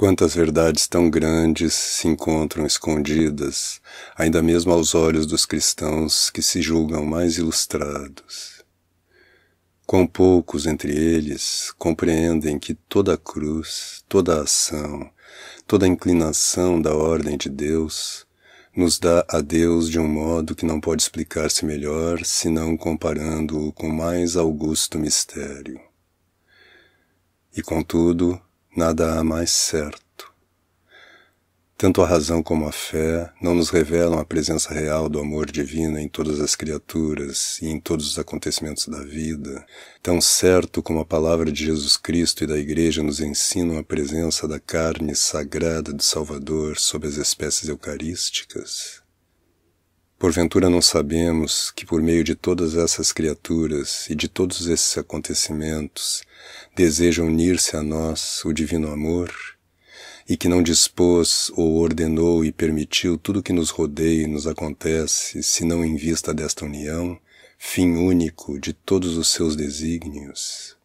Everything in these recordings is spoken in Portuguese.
Quantas verdades tão grandes se encontram escondidas, ainda mesmo aos olhos dos cristãos que se julgam mais ilustrados. Quão poucos entre eles compreendem que toda cruz, toda ação, toda inclinação da ordem de Deus nos dá a Deus de um modo que não pode explicar-se melhor senão comparando-o com mais augusto mistério. E contudo, nada há mais certo. Tanto a razão como a fé não nos revelam a presença real do amor divino em todas as criaturas e em todos os acontecimentos da vida, tão certo como a palavra de Jesus Cristo e da Igreja nos ensinam a presença da carne sagrada do Salvador sob as espécies eucarísticas Porventura não sabemos que por meio de todas essas criaturas e de todos esses acontecimentos deseja unir-se a nós o divino amor e que não dispôs ou ordenou e permitiu tudo que nos rodeia e nos acontece, senão em vista desta união, fim único de todos os seus desígnios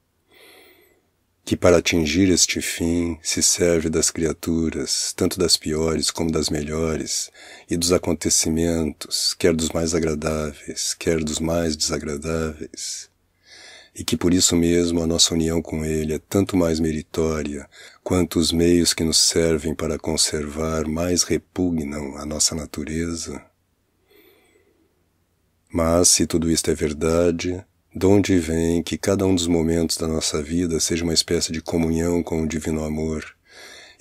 que para atingir este fim se serve das criaturas, tanto das piores como das melhores, e dos acontecimentos, quer dos mais agradáveis, quer dos mais desagradáveis, e que por isso mesmo a nossa união com Ele é tanto mais meritória, quanto os meios que nos servem para conservar mais repugnam a nossa natureza. Mas, se tudo isto é verdade, de onde vem que cada um dos momentos da nossa vida seja uma espécie de comunhão com o divino amor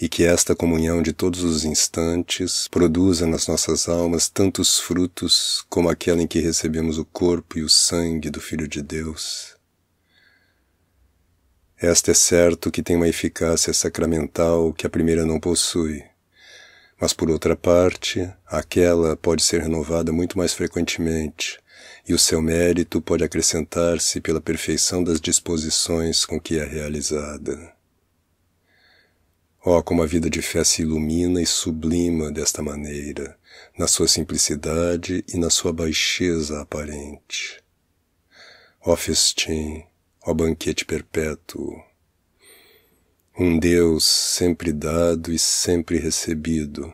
e que esta comunhão de todos os instantes produza nas nossas almas tantos frutos como aquela em que recebemos o corpo e o sangue do Filho de Deus. Esta é certo que tem uma eficácia sacramental que a primeira não possui, mas por outra parte, aquela pode ser renovada muito mais frequentemente, e o seu mérito pode acrescentar-se pela perfeição das disposições com que é realizada. Oh, como a vida de fé se ilumina e sublima desta maneira, na sua simplicidade e na sua baixeza aparente. Ó oh, festim, ó oh, banquete perpétuo, um Deus sempre dado e sempre recebido,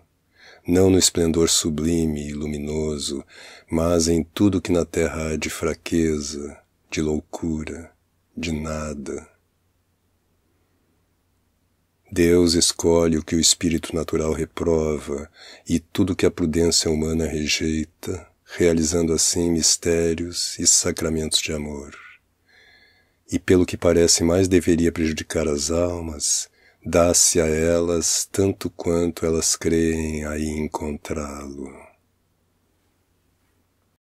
não no esplendor sublime e luminoso, mas em tudo que na terra há de fraqueza, de loucura, de nada. Deus escolhe o que o espírito natural reprova e tudo que a prudência humana rejeita, realizando assim mistérios e sacramentos de amor. E pelo que parece mais deveria prejudicar as almas, dá-se a elas tanto quanto elas creem aí encontrá-lo.